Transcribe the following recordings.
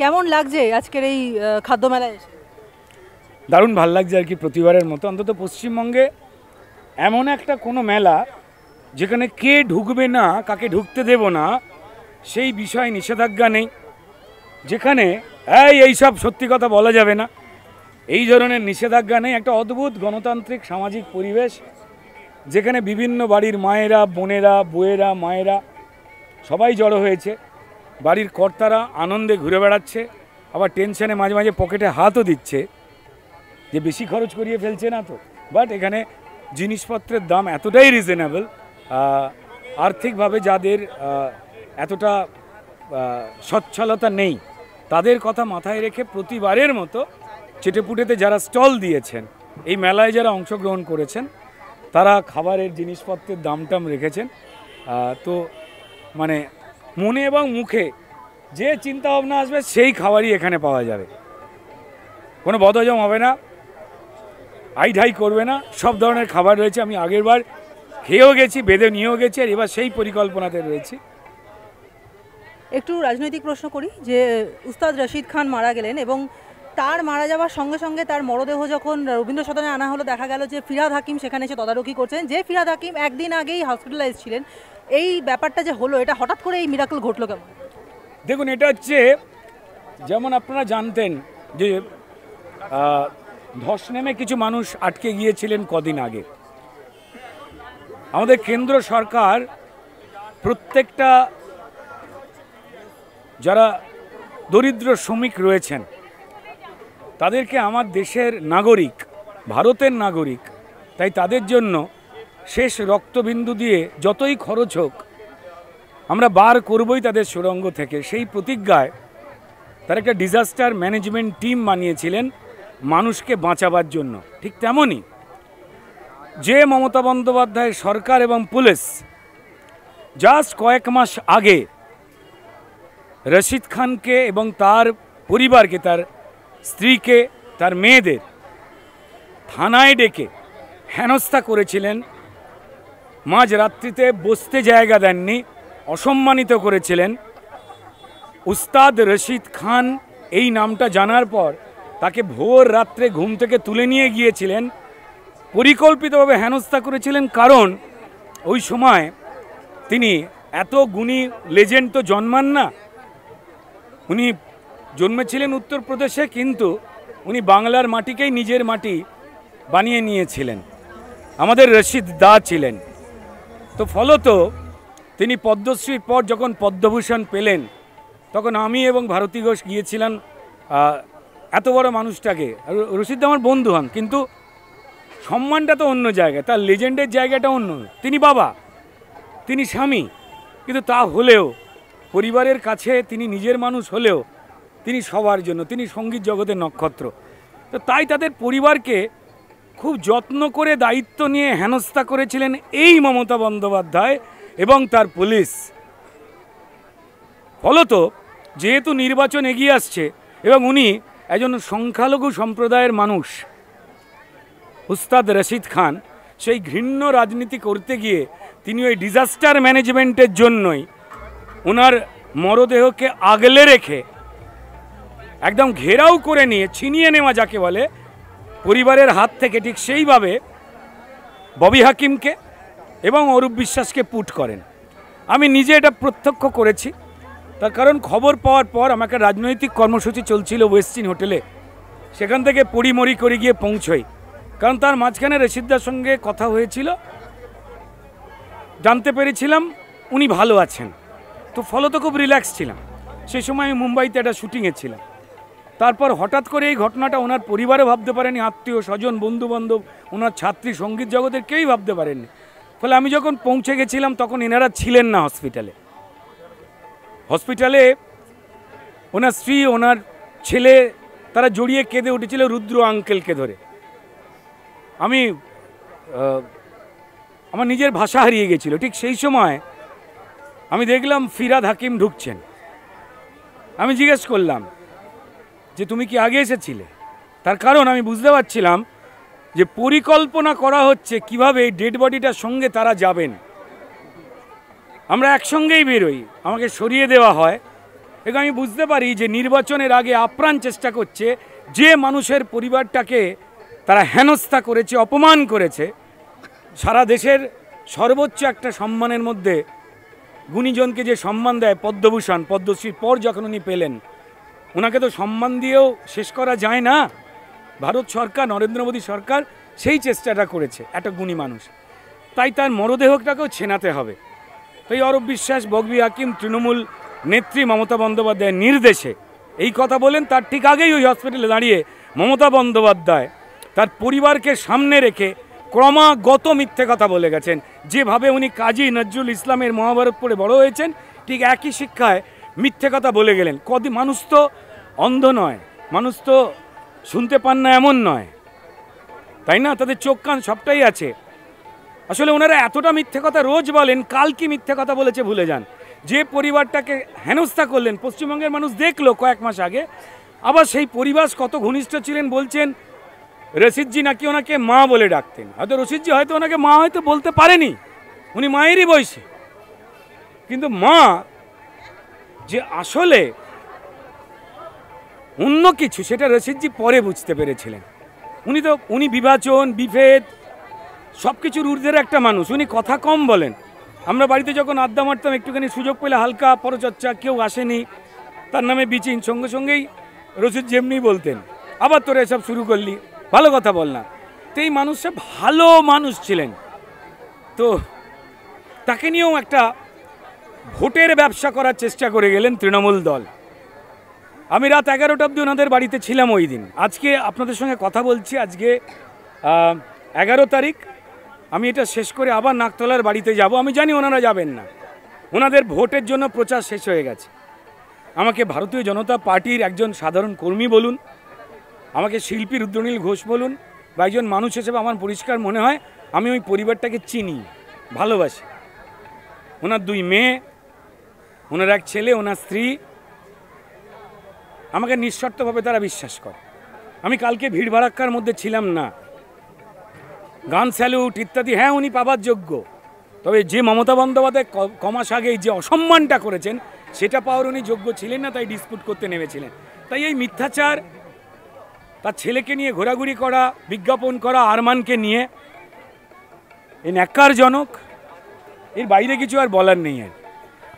কেমন লাগছে আজকের এই খাদ্য মেলায় এসে দারুণ ভাল লাগছে আর কি প্রতিবারের মতো অন্তত পশ্চিমবঙ্গে এমন একটা কোনো মেলা যেখানে কে ঢুকবে না কাকে ঢুকতে দেব না সেই বিষয়ে নিষেধাজ্ঞা নেই যেখানে এই এইসব সত্যি কথা বলা যাবে না এই ধরনের নিষেধাজ্ঞা নেই একটা অদ্ভুত গণতান্ত্রিক সামাজিক পরিবেশ যেখানে বিভিন্ন বাড়ির মায়েরা বোনেরা বউয়েরা মায়েরা সবাই জড়ো হয়েছে বাড়ির কর্তারা আনন্দে ঘুরে বেড়াচ্ছে আবার টেনশনে মাঝে মাঝে পকেটে হাতও দিচ্ছে যে বেশি খরচ করিয়ে ফেলছে না তো বাট এখানে জিনিসপত্রের দাম এতটাই রিজনেবল আর্থিকভাবে যাদের এতটা সচ্ছলতা নেই তাদের কথা মাথায় রেখে প্রতিবারের মতো চেটেপুটেতে যারা স্টল দিয়েছেন এই মেলায় যারা অংশগ্রহণ করেছেন তারা খাবারের জিনিসপত্রের দাম টাম রেখেছেন তো মানে মনে এবং মুখে যে চিন্তা ভাবনা আসবে সেই খাবারই এখানে পাওয়া যাবে কোনো বদহজম হবে না আই ঢাই করবে না সব ধরনের খাবার রয়েছে আমি আগের বার খেয়েও গেছি বেঁধে নিয়েও গেছি আর এবার সেই পরিকল্পনাতে রয়েছে একটু রাজনৈতিক প্রশ্ন করি যে উস্তাদ রশিদ খান মারা গেলেন এবং তার মারা যাওয়ার সঙ্গে সঙ্গে তার মরদেহ যখন রবীন্দ্র সদনে আনা হলো দেখা গেল যে ফিরাদ হাকিম সেখানে এসে তদারকি করছেন যে ফিরাদ হাকিম একদিন আগেই হসপিটালাইজ ছিলেন এই ব্যাপারটা যে হলো এটা হঠাৎ করে এই মিরাকল ঘটলো কেমন দেখুন এটা হচ্ছে যেমন আপনারা জানতেন যে ধস নেমে কিছু মানুষ আটকে গিয়েছিলেন কদিন আগে আমাদের কেন্দ্র সরকার প্রত্যেকটা যারা দরিদ্র শ্রমিক রয়েছেন তাদেরকে আমার দেশের নাগরিক ভারতের নাগরিক তাই তাদের জন্য শেষ রক্তবিন্দু দিয়ে যতই খরচ হোক আমরা বার করবই তাদের সুরঙ্গ থেকে সেই প্রতিজ্ঞায় তার একটা ডিজাস্টার ম্যানেজমেন্ট টিম বানিয়েছিলেন মানুষকে বাঁচাবার জন্য ঠিক তেমনই যে মমতা বন্দ্যোপাধ্যায় সরকার এবং পুলিশ জাস্ট কয়েক মাস আগে রশিদ খানকে এবং তার পরিবারকে তার স্ত্রীকে তার মেয়েদের থানায় ডেকে হেনস্থা করেছিলেন মাঝ রাত্রিতে বসতে জায়গা দেননি অসম্মানিত করেছিলেন উস্তাদ রশিদ খান এই নামটা জানার পর তাকে ভোর রাত্রে ঘুম থেকে তুলে নিয়ে গিয়েছিলেন পরিকল্পিতভাবে হেনস্থা করেছিলেন কারণ ওই সময় তিনি এত গুণী লেজেন্ড তো জন্মান না উনি জন্মেছিলেন উত্তরপ্রদেশে কিন্তু উনি বাংলার মাটিকেই নিজের মাটি বানিয়ে নিয়েছিলেন আমাদের রশিদ দা ছিলেন তো ফলত তিনি পদ্মশ্রীর পর যখন পদ্মভূষণ পেলেন তখন আমি এবং ভারতী ঘোষ গিয়েছিলাম এত বড় মানুষটাকে রশিদ আমার বন্ধু হন কিন্তু সম্মানটা তো অন্য জায়গায় তার লেজেন্ডের জায়গাটা অন্য তিনি বাবা তিনি স্বামী কিন্তু তা হলেও পরিবারের কাছে তিনি নিজের মানুষ হলেও তিনি সবার জন্য তিনি সঙ্গীত জগতের নক্ষত্র তো তাই তাদের পরিবারকে খুব যত্ন করে দায়িত্ব নিয়ে হেনস্থা করেছিলেন এই মমতা বন্দ্যোপাধ্যায় এবং তার পুলিশ ফলত যেহেতু নির্বাচন এগিয়ে আসছে এবং উনি একজন সংখ্যালঘু সম্প্রদায়ের মানুষ উস্তাদ রশিদ খান সেই ঘৃণ্য রাজনীতি করতে গিয়ে তিনি ওই ডিজাস্টার ম্যানেজমেন্টের জন্যই ওনার মরদেহকে আগলে রেখে একদম ঘেরাও করে নিয়ে ছিনিয়ে নেওয়া যাকে বলে পরিবারের হাত থেকে ঠিক সেইভাবে ববি হাকিমকে এবং অরূপ বিশ্বাসকে পুট করেন আমি নিজে এটা প্রত্যক্ষ করেছি তার কারণ খবর পাওয়ার পর আমাকে রাজনৈতিক কর্মসূচি চলছিল ওয়েস্টিন হোটেলে সেখান থেকে পরিমরি করে গিয়ে পৌঁছই কারণ তার মাঝখানে রশিদার সঙ্গে কথা হয়েছিল জানতে পেরেছিলাম উনি ভালো আছেন তো ফলত খুব রিল্যাক্স ছিলাম সেই সময় আমি মুম্বাইতে একটা শুটিংয়ে ছিলাম তারপর হঠাৎ করে এই ঘটনাটা ওনার পরিবারে ভাবতে পারেনি আত্মীয় স্বজন বন্ধুবান্ধব ওনার ছাত্রী সঙ্গীত জগতের কেউই ভাবতে পারেননি ফলে আমি যখন পৌঁছে গেছিলাম তখন এনারা ছিলেন না হসপিটালে হসপিটালে ওনার স্ত্রী ওনার ছেলে তারা জড়িয়ে কেঁদে উঠেছিল রুদ্র আঙ্কেলকে ধরে আমি আমার নিজের ভাষা হারিয়ে গেছিল ঠিক সেই সময় আমি দেখলাম ফিরাদ হাকিম ঢুকছেন আমি জিজ্ঞেস করলাম যে তুমি কি আগে এসেছিলে তার কারণ আমি বুঝতে পারছিলাম যে পরিকল্পনা করা হচ্ছে কিভাবে এই ডেড বডিটার সঙ্গে তারা যাবেন আমরা একসঙ্গেই বেরোই আমাকে সরিয়ে দেওয়া হয় এবং আমি বুঝতে পারি যে নির্বাচনের আগে আপ্রাণ চেষ্টা করছে যে মানুষের পরিবারটাকে তারা হেনস্থা করেছে অপমান করেছে সারা দেশের সর্বোচ্চ একটা সম্মানের মধ্যে গুণীজনকে যে সম্মান দেয় পদ্মভূষণ পদ্মশ্রীর পর যখন উনি পেলেন ওনাকে তো সম্মান দিয়েও শেষ করা যায় না ভারত সরকার নরেন্দ্র মোদী সরকার সেই চেষ্টাটা করেছে একটা গুণী মানুষ তাই তার মরদেহটাকেও ছেনাতে হবে তাই অরব বিশ্বাস বগবি হাকিম তৃণমূল নেত্রী মমতা বন্দ্যোপাধ্যায়ের নির্দেশে এই কথা বলেন তার ঠিক আগেই ওই হসপিটালে দাঁড়িয়ে মমতা বন্দ্যোপাধ্যায় তার পরিবারকে সামনে রেখে ক্রমাগত মিথ্যে কথা বলে গেছেন যেভাবে উনি কাজী নজরুল ইসলামের মহাভারত পড়ে বড় হয়েছেন ঠিক একই শিক্ষায় মিথ্যে কথা বলে গেলেন কদি মানুষ তো অন্ধ নয় মানুষ তো শুনতে পান না এমন নয় তাই না তাদের চোখ কান সবটাই আছে আসলে ওনারা এতটা মিথ্যে কথা রোজ বলেন কাল কি মিথ্যে কথা বলেছে ভুলে যান যে পরিবারটাকে হেনস্থা করলেন পশ্চিমবঙ্গের মানুষ দেখলো কয়েক মাস আগে আবার সেই পরিবাস কত ঘনিষ্ঠ ছিলেন বলছেন রশিদজি নাকি ওনাকে মা বলে ডাকতেন হয়তো রশিদজি হয়তো ওনাকে মা হয়তো বলতে পারেনি উনি মায়েরই বয়সী কিন্তু মা যে আসলে অন্য কিছু সেটা রশিদজি পরে বুঝতে পেরেছিলেন উনি তো উনি বিভাচন বিভেদ সব কিছুর ঊর্ধ্বের একটা মানুষ উনি কথা কম বলেন আমরা বাড়িতে যখন আড্ডা মারতাম একটুখানি সুযোগ পেলে হালকা পরচর্চা কেউ আসেনি তার নামে বিচিন সঙ্গে সঙ্গেই রশিদ যেমনি বলতেন আবার তোরা এসব শুরু করলি ভালো কথা বল না তো এই মানুষটা ভালো মানুষ ছিলেন তো তাকে নিয়েও একটা ভোটের ব্যবসা করার চেষ্টা করে গেলেন তৃণমূল দল আমি রাত এগারোটা অবধি ওনাদের বাড়িতে ছিলাম ওই দিন আজকে আপনাদের সঙ্গে কথা বলছি আজকে এগারো তারিখ আমি এটা শেষ করে আবার নাকতলার বাড়িতে যাব আমি জানি ওনারা যাবেন না ওনাদের ভোটের জন্য প্রচার শেষ হয়ে গেছে আমাকে ভারতীয় জনতা পার্টির একজন সাধারণ কর্মী বলুন আমাকে শিল্পী রুদ্রনীল ঘোষ বলুন বা একজন মানুষ হিসেবে আমার পরিষ্কার মনে হয় আমি ওই পরিবারটাকে চিনি ভালোবাসি ওনার দুই মেয়ে ওনার এক ছেলে ওনার স্ত্রী আমাকে নিঃশর্তভাবে তারা বিশ্বাস করে আমি কালকে ভিড় ভাড়াক্কার মধ্যে ছিলাম না গান স্যালুট ইত্যাদি হ্যাঁ উনি পাবার যোগ্য তবে যে মমতা বন্দ্যোপাধ্যায় কমাস আগে যে অসম্মানটা করেছেন সেটা পাওয়ার উনি যোগ্য ছিলেন না তাই ডিসপুট করতে নেমেছিলেন তাই এই মিথ্যাচার তার ছেলেকে নিয়ে ঘোরাঘুরি করা বিজ্ঞাপন করা আরমানকে নিয়ে এ ন্যাক্কারজনক এর বাইরে কিছু আর বলার নেই আর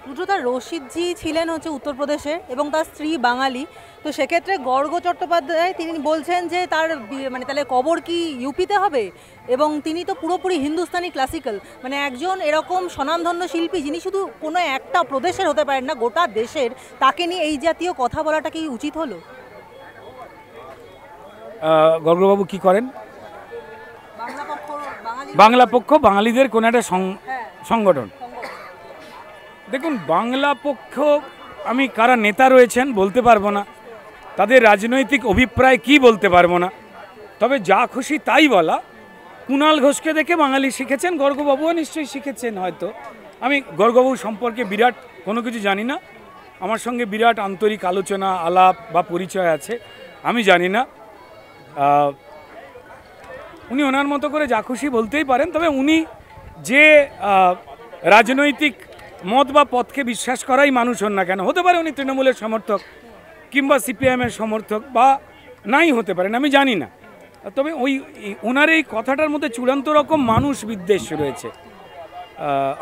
রুদ্রতা রশিদজি ছিলেন হচ্ছে উত্তরপ্রদেশের এবং তার স্ত্রী বাঙালি তো সেক্ষেত্রে গর্গ চট্টোপাধ্যায় তিনি বলছেন যে তার মানে তাহলে কবর কি ইউপিতে হবে এবং তিনি তো পুরোপুরি হিন্দুস্তানি ক্লাসিক্যাল মানে একজন এরকম স্বনামধন্য শিল্পী যিনি শুধু কোনো একটা প্রদেশের হতে পারেন না গোটা দেশের তাকে নিয়ে এই জাতীয় কথা বলাটা কি উচিত হলো গর্গবাবু কি করেন বাংলা পক্ষ বাঙালিদের কোনো একটা হ্যাঁ। সংগঠন দেখুন বাংলা পক্ষ আমি কারা নেতা রয়েছেন বলতে পারবো না তাদের রাজনৈতিক অভিপ্রায় কি বলতে পারবো না তবে যা খুশি তাই বলা কুণাল ঘোষকে দেখে বাঙালি শিখেছেন গর্গবাবুও নিশ্চয়ই শিখেছেন হয়তো আমি গর্গবাবু সম্পর্কে বিরাট কোনো কিছু জানি না আমার সঙ্গে বিরাট আন্তরিক আলোচনা আলাপ বা পরিচয় আছে আমি জানি না উনি ওনার মতো করে যা খুশি বলতেই পারেন তবে উনি যে রাজনৈতিক মত বা পথকে বিশ্বাস করাই মানুষ হন না কেন হতে পারে উনি তৃণমূলের সমর্থক কিংবা সিপিআইএমের সমর্থক বা নাই হতে পারেন আমি জানি না তবে ওই ওনার এই কথাটার মধ্যে চূড়ান্ত রকম মানুষ বিদ্বেষ রয়েছে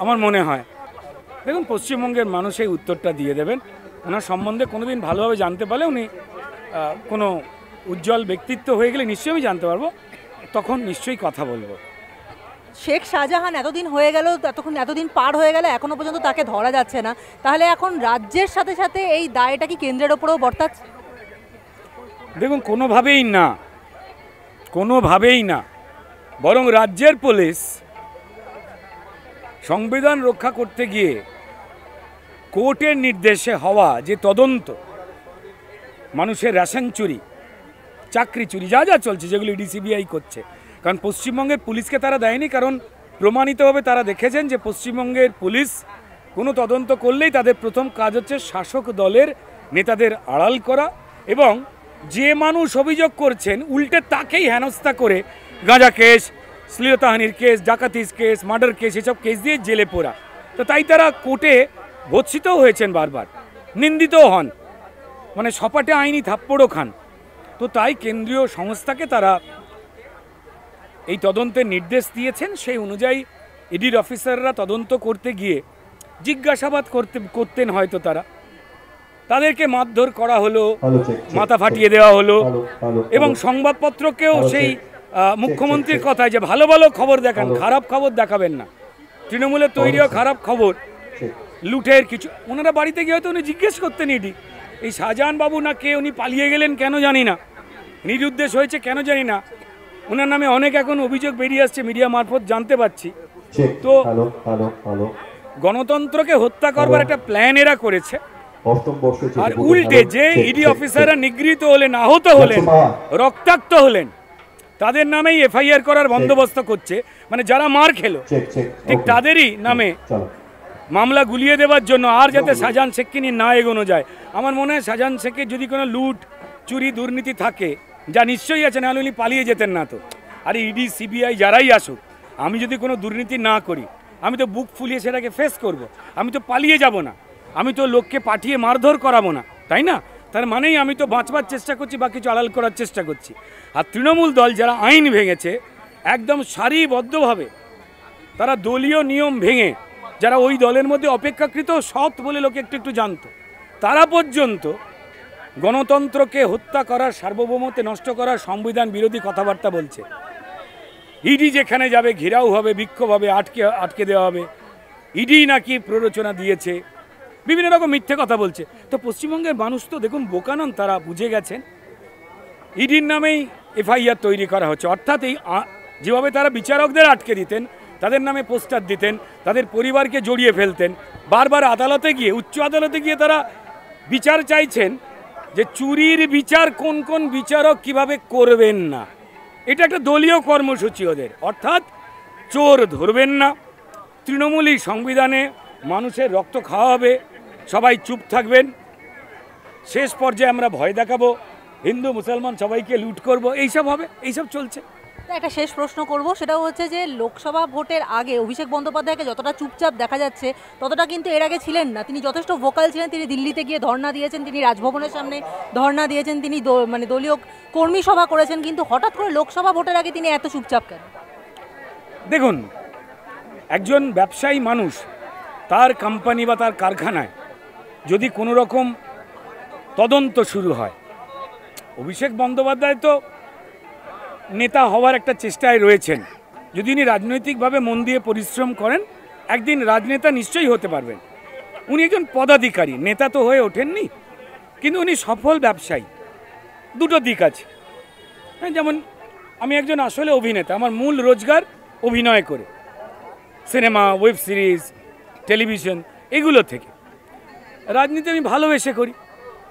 আমার মনে হয় দেখুন পশ্চিমবঙ্গের মানুষ এই উত্তরটা দিয়ে দেবেন ওনার সম্বন্ধে কোনো দিন ভালোভাবে জানতে পারলে উনি কোনো উজ্জ্বল ব্যক্তিত্ব হয়ে গেলে নিশ্চয়ই আমি জানতে পারবো তখন নিশ্চয়ই কথা বলবো শেখ শাহজাহান এতদিন হয়ে গেল এতক্ষণ এতদিন পার হয়ে গেল এখনও পর্যন্ত তাকে ধরা যাচ্ছে না তাহলে এখন রাজ্যের সাথে সাথে এই দায়টা কি কেন্দ্রের ওপরেও বর্তাচ্ছে দেখুন কোনোভাবেই না কোনোভাবেই না বরং রাজ্যের পুলিশ সংবিধান রক্ষা করতে গিয়ে কোর্টের নির্দেশে হওয়া যে তদন্ত মানুষের রেশন চুরি চাকরি চুরি যা যা চলছে যেগুলি ডিসিবিআই করছে কারণ পশ্চিমবঙ্গের পুলিশকে তারা দেয়নি কারণ প্রমাণিতভাবে তারা দেখেছেন যে পশ্চিমবঙ্গের পুলিশ কোনো তদন্ত করলেই তাদের প্রথম কাজ হচ্ছে শাসক দলের নেতাদের আড়াল করা এবং যে মানুষ অভিযোগ করছেন উল্টে তাকেই হেনস্থা করে গাঁজা কেস শ্লীলতাহানির কেস ডাকাতিস কেস মার্ডার কেস এসব কেস দিয়ে জেলে পোড়া তো তাই তারা কোর্টে ভৎসিতও হয়েছেন বারবার নিন্দিতও হন মানে সপাটে আইনি থাপ্পড়ও খান তো তাই কেন্দ্রীয় সংস্থাকে তারা এই তদন্তের নির্দেশ দিয়েছেন সেই অনুযায়ী ইডির অফিসাররা তদন্ত করতে গিয়ে জিজ্ঞাসাবাদ করতে করতেন হয়তো তারা তাদেরকে মারধর করা হলো মাথা ফাটিয়ে দেওয়া হলো এবং সংবাদপত্রকেও সেই মুখ্যমন্ত্রীর কথায় যে ভালো ভালো খবর দেখান খারাপ খবর দেখাবেন না তৃণমূলের তৈরিও খারাপ খবর লুঠের কিছু ওনারা বাড়িতে গিয়ে হয়তো উনি জিজ্ঞেস করতেন ইডি এই শাহজাহান বাবু না কে উনি পালিয়ে গেলেন কেন জানি না নিরুদ্দেশ হয়েছে কেন জানি না ওনার নামে অনেক এখন অভিযোগ বেরিয়ে আসছে মিডিয়া মারফত জানতে পারছি তো গণতন্ত্রকে হত্যা করবার একটা প্ল্যান এরা করেছে আর উল্টে যে ইডি অফিসাররা e নিগৃহীত হলেন আহত হলেন রক্তাক্ত হলেন তাদের নামেই এফআইআর করার বন্দোবস্ত করছে মানে যারা মার খেলো ঠিক তাদেরই নামে মামলা গুলিয়ে দেওয়ার জন্য আর যাতে শাহজাহান শেখকে নিয়ে না এগোনো যায় আমার মনে হয় শাহজাহান শেখের যদি কোনো লুট চুরি দুর্নীতি থাকে যা নিশ্চয়ই আছে নাহলে উনি পালিয়ে যেতেন না তো আরে ইডি e সিবিআই যারাই আসুক আমি যদি কোনো দুর্নীতি না করি আমি তো বুক ফুলিয়ে সেটাকে ফেস করব। আমি তো পালিয়ে যাব না আমি তো লোককে পাঠিয়ে মারধর করাবো না তাই না তার মানেই আমি তো বাঁচবার চেষ্টা করছি বা কিছু আড়াল করার চেষ্টা করছি আর তৃণমূল দল যারা আইন ভেঙেছে একদম সারিবদ্ধভাবে তারা দলীয় নিয়ম ভেঙে যারা ওই দলের মধ্যে অপেক্ষাকৃত সৎ বলে লোকে একটু একটু জানত তারা পর্যন্ত গণতন্ত্রকে হত্যা করার সার্বভৌমত্বে নষ্ট করার সংবিধান বিরোধী কথাবার্তা বলছে ইডি যেখানে যাবে ঘেরাও হবে বিক্ষোভ হবে আটকে আটকে দেওয়া হবে ইডি নাকি প্ররোচনা দিয়েছে বিভিন্ন রকম মিথ্যে কথা বলছে তো পশ্চিমবঙ্গের মানুষ তো দেখুন বোকানন তারা বুঝে গেছেন ইডির নামেই এফআইআর তৈরি করা হচ্ছে অর্থাৎ এই যেভাবে তারা বিচারকদের আটকে দিতেন তাদের নামে পোস্টার দিতেন তাদের পরিবারকে জড়িয়ে ফেলতেন বারবার আদালতে গিয়ে উচ্চ আদালতে গিয়ে তারা বিচার চাইছেন যে চুরির বিচার কোন কোন বিচারক কিভাবে করবেন না এটা একটা দলীয় কর্মসূচি ওদের অর্থাৎ চোর ধরবেন না তৃণমূলই সংবিধানে মানুষের রক্ত খাওয়া হবে সবাই চুপ থাকবেন শেষ পর্যায়ে আমরা ভয় দেখাবো হিন্দু মুসলমান সবাইকে লুট করব এইসব হবে এইসব চলছে একটা শেষ প্রশ্ন করব সেটা হচ্ছে যে লোকসভা ভোটের আগে অভিষেক বন্দ্যোপাধ্যায়কে যতটা চুপচাপ দেখা যাচ্ছে ততটা কিন্তু এর আগে ছিলেন না তিনি যথেষ্ট ভোকাল ছিলেন তিনি দিল্লিতে গিয়ে ধর্না দিয়েছেন তিনি রাজভবনের সামনে ধর্না দিয়েছেন তিনি মানে দলীয় কর্মী সভা করেছেন কিন্তু হঠাৎ করে লোকসভা ভোটের আগে তিনি এত চুপচাপ কেন দেখুন একজন ব্যবসায়ী মানুষ তার কোম্পানি বা তার কারখানায় যদি কোনো রকম তদন্ত শুরু হয় অভিষেক বন্দ্যোপাধ্যায় তো নেতা হওয়ার একটা চেষ্টায় রয়েছেন যদি উনি রাজনৈতিকভাবে মন দিয়ে পরিশ্রম করেন একদিন রাজনেতা নিশ্চয়ই হতে পারবেন উনি একজন পদাধিকারী নেতা তো হয়ে ওঠেননি কিন্তু উনি সফল ব্যবসায়ী দুটো দিক আছে হ্যাঁ যেমন আমি একজন আসলে অভিনেতা আমার মূল রোজগার অভিনয় করে সিনেমা ওয়েব সিরিজ টেলিভিশন এগুলো থেকে রাজনীতি আমি ভালোবেসে করি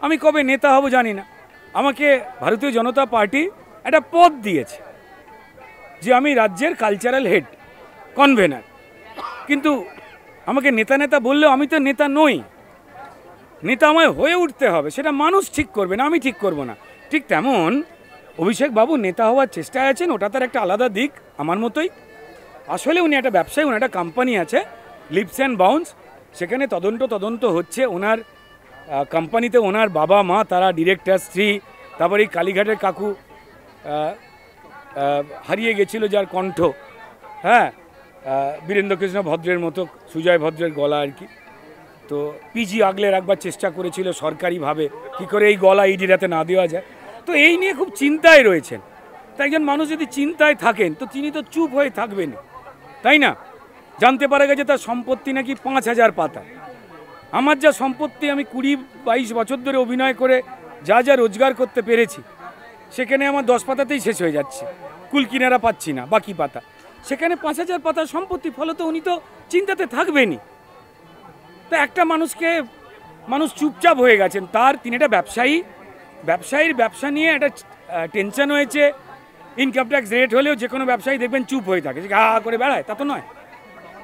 আমি কবে নেতা হব জানি না আমাকে ভারতীয় জনতা পার্টি একটা পদ দিয়েছে যে আমি রাজ্যের কালচারাল হেড কনভেনার কিন্তু আমাকে নেতা নেতা বললেও আমি তো নেতা নই নেতা আমায় হয়ে উঠতে হবে সেটা মানুষ ঠিক করবে না আমি ঠিক করব না ঠিক তেমন অভিষেক বাবু নেতা হওয়ার চেষ্টায় আছেন ওটা তার একটা আলাদা দিক আমার মতোই আসলে উনি একটা ব্যবসায়ী উনি একটা কোম্পানি আছে লিপস অ্যান্ড বাউন্স সেখানে তদন্ত তদন্ত হচ্ছে ওনার কোম্পানিতে ওনার বাবা মা তারা ডিরেক্টর স্ত্রী তারপরে এই কালীঘাটের কাকু হারিয়ে গেছিল যার কণ্ঠ হ্যাঁ বীরেন্দ্রকৃষ্ণ ভদ্রের মতো সুজয় ভদ্রের গলা আর কি তো পিজি আগলে রাখবার চেষ্টা করেছিল সরকারিভাবে কি করে এই গলা ইডিরাতে e না দেওয়া যায় তো এই নিয়ে খুব চিন্তায় রয়েছেন তাই একজন মানুষ যদি চিন্তায় থাকেন তো তিনি তো চুপ হয়ে থাকবেন তাই না জানতে পারা গেছে তার সম্পত্তি নাকি পাঁচ হাজার পাতা আমার যা সম্পত্তি আমি কুড়ি বাইশ বছর ধরে অভিনয় করে যা যা রোজগার করতে পেরেছি সেখানে আমার দশ পাতাতেই শেষ হয়ে যাচ্ছে কুল কিনারা পাচ্ছি না বাকি পাতা সেখানে পাঁচ হাজার পাতার সম্পত্তি ফলত উনি তো চিন্তাতে থাকবেনি তো একটা মানুষকে মানুষ চুপচাপ হয়ে গেছেন তার তিনি একটা ব্যবসায়ী ব্যবসায়ীর ব্যবসা নিয়ে একটা টেনশন হয়েছে ইনকাম ট্যাক্স রেট হলেও যে কোনো ব্যবসায়ী দেখবেন চুপ হয়ে থাকে ঘা হা করে বেড়ায় তা তো নয়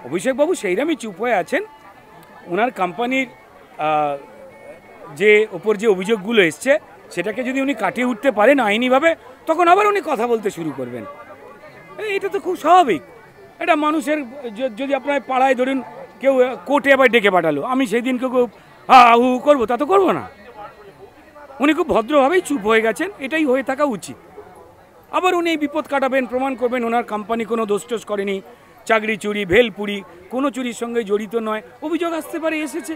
অভিষেকবাবু সেইরামই চুপ হয়ে আছেন ওনার কোম্পানির যে ওপর যে অভিযোগগুলো এসছে সেটাকে যদি উনি কাটিয়ে উঠতে পারেন আইনিভাবে তখন আবার উনি কথা বলতে শুরু করবেন এটা তো খুব স্বাভাবিক এটা মানুষের যদি আপনার পাড়ায় ধরুন কেউ কোর্টে আবার ডেকে পাঠালো আমি সেই দিন কেউ হা হু করবো তা তো করবো না উনি খুব ভদ্রভাবেই চুপ হয়ে গেছেন এটাই হয়ে থাকা উচিত আবার উনি এই বিপদ কাটাবেন প্রমাণ করবেন ওনার কোম্পানি কোনো দোষটোষ করেনি চাকরি চুরি ভেলপুরি কোনো চুরির সঙ্গে জড়িত নয় অভিযোগ আসতে পারে এসেছে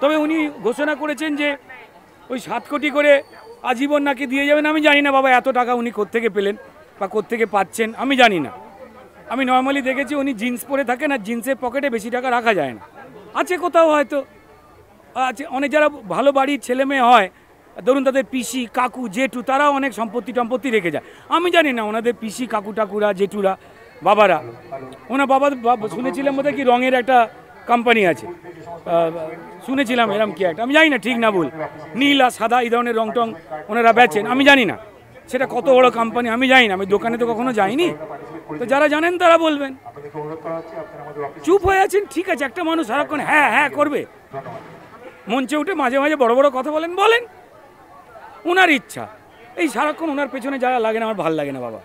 তবে উনি ঘোষণা করেছেন যে ওই সাত কোটি করে আজীবন নাকি দিয়ে যাবেন আমি জানি না বাবা এত টাকা উনি কোত্থেকে পেলেন বা কোত্থেকে পাচ্ছেন আমি জানি না আমি নর্মালি দেখেছি উনি জিন্স পরে থাকেন আর জিন্সের পকেটে বেশি টাকা রাখা যায় না আছে কোথাও হয়তো আছে অনেক যারা ভালো বাড়ির ছেলে মেয়ে হয় ধরুন তাদের পিসি কাকু জেঠু তারাও অনেক সম্পত্তি টম্পত্তি রেখে যায় আমি জানি না ওনাদের পিসি কাকু টাকুরা জেঠুরা বাবারা ওনার বাবা শুনেছিলাম বোধহয় কি রঙের একটা কোম্পানি আছে শুনেছিলাম এরম কি একটা আমি জানি না ঠিক না ভুল নীল আর সাদা এই ধরনের রং টং ওনারা বেচেন আমি জানি না সেটা কত বড় কোম্পানি আমি জানি না আমি দোকানে তো কখনো যাইনি তো যারা জানেন তারা বলবেন চুপ হয়ে আছেন ঠিক আছে একটা মানুষ সারাক্ষণ হ্যাঁ হ্যাঁ করবে মঞ্চে উঠে মাঝে মাঝে বড় বড় কথা বলেন বলেন ওনার ইচ্ছা এই সারাক্ষণ ওনার পেছনে যারা লাগে না আমার ভাল লাগে না বাবা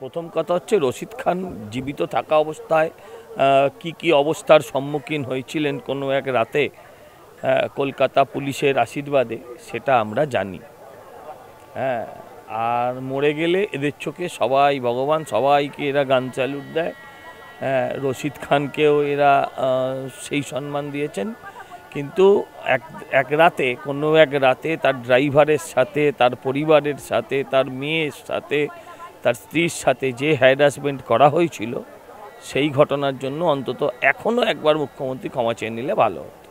প্রথম কথা হচ্ছে রশিদ খান জীবিত থাকা অবস্থায় কি কি অবস্থার সম্মুখীন হয়েছিলেন কোনো এক রাতে হ্যাঁ, কলকাতা পুলিশের আশীর্বাদে সেটা আমরা জানি হ্যাঁ আর মরে গেলে এদের চোখে সবাই ভগবান সবাইকে এরা গান চালু দেয় হ্যাঁ, রশিদ খানকেও এরা সেই সম্মান দিয়েছেন কিন্তু এক এক রাতে কোনো এক রাতে তার ড্রাইভারের সাথে তার পরিবারের সাথে তার মেয়ের সাথে তার স্ত্রীর সাথে যে হ্যারাসমেন্ট করা হয়েছিল সেই ঘটনার জন্য অন্তত এখনও একবার মুখ্যমন্ত্রী ক্ষমা চেয়ে নিলে ভালো হতো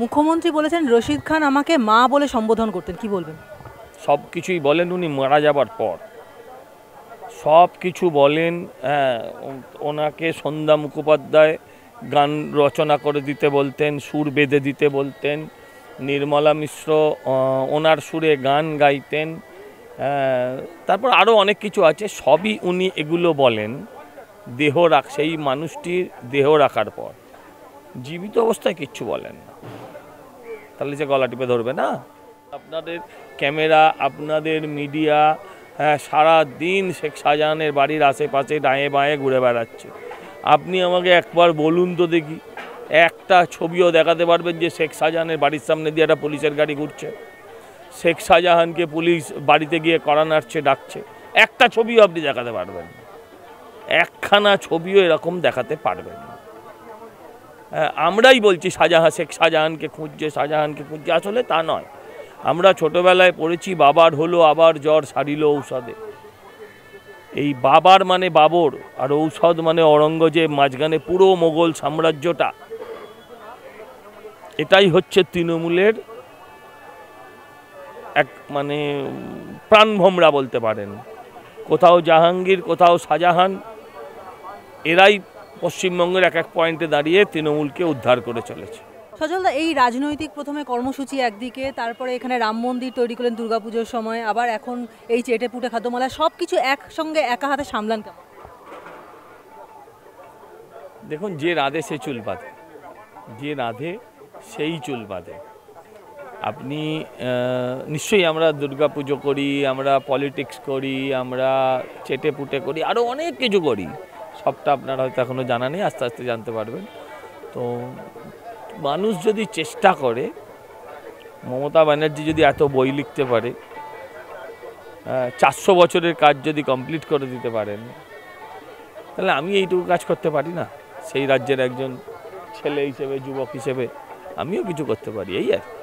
মুখ্যমন্ত্রী বলেছেন রশিদ খান আমাকে মা বলে সম্বোধন করতেন কি বলবেন সব কিছুই বলেন উনি মারা যাবার পর সব কিছু বলেন হ্যাঁ ওনাকে সন্ধ্যা মুখোপাধ্যায় গান রচনা করে দিতে বলতেন সুর বেঁধে দিতে বলতেন নির্মলা মিশ্র ওনার সুরে গান গাইতেন হ্যাঁ, তারপর আরও অনেক কিছু আছে সবই উনি এগুলো বলেন দেহ রাখ সেই মানুষটির দেহ রাখার পর জীবিত অবস্থায় কিচ্ছু বলেন না তাহলে যে গলা টিপে ধরবে না আপনাদের ক্যামেরা আপনাদের মিডিয়া হ্যাঁ সারাদিন শেখ শাহজাহানের বাড়ির আশেপাশে ডাঁয়ে বাঁয়ে ঘুরে বেড়াচ্ছে আপনি আমাকে একবার বলুন তো দেখি একটা ছবিও দেখাতে পারবেন যে শেখ শাহজাহানের বাড়ির সামনে দিয়ে একটা পুলিশের গাড়ি ঘুরছে শেখ শাহজাহানকে পুলিশ বাড়িতে গিয়ে করা নাড়ছে ডাকছে একটা ছবিও আপনি দেখাতে পারবেন না একখানা ছবিও এরকম দেখাতে পারবে না হ্যাঁ, আমরাই বলছি শাহজাহান শেখ শাহজাহানকে খুঁজছে শাহজাহানকে খুঁজছে আসলে তা নয় আমরা ছোটোবেলায় পড়েছি বাবার হলো আবার জ্বর সারিল ঔষধে এই বাবার মানে বাবর আর ঔষধ মানে অরঙ্গজেব মাঝখানে পুরো মোগল সাম্রাজ্যটা এটাই হচ্ছে তৃণমূলের এক মানে প্রাণভোমরা বলতে পারেন কোথাও জাহাঙ্গীর কোথাও শাহজাহান এরাই পশ্চিমবঙ্গের এক এক পয়েন্টে দাঁড়িয়ে তৃণমূলকে উদ্ধার করে চলেছে সজলদা এই রাজনৈতিক প্রথমে কর্মসূচি একদিকে তারপরে এখানে রাম মন্দির তৈরি করলেন দুর্গাপুজোর সময় আবার এখন এই চেটে পুটে খাদ্যমালা সব কিছু একসঙ্গে একা হাতে সামলান কেমন দেখুন যে রাধে সে চুল বাঁধে যে রাধে সেই চুল বাঁধে আপনি নিশ্চয়ই আমরা দুর্গা পুজো করি আমরা পলিটিক্স করি আমরা চেটে পুটে করি আরও অনেক কিছু করি সবটা আপনার হয়তো এখনও জানা নেই আস্তে আস্তে জানতে পারবেন তো মানুষ যদি চেষ্টা করে মমতা ব্যানার্জি যদি এত বই লিখতে পারে চারশো বছরের কাজ যদি কমপ্লিট করে দিতে পারেন তাহলে আমি এইটুকু কাজ করতে পারি না সেই রাজ্যের একজন ছেলে হিসেবে যুবক হিসেবে আমিও কিছু করতে পারি এই আর